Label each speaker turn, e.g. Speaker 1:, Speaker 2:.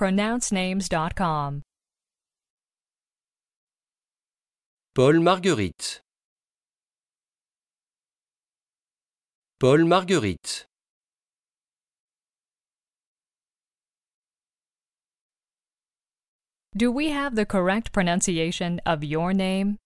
Speaker 1: pronouncenames.com.
Speaker 2: Paul Marguerite. Paul Marguerite.
Speaker 1: Do we have the correct pronunciation of your name?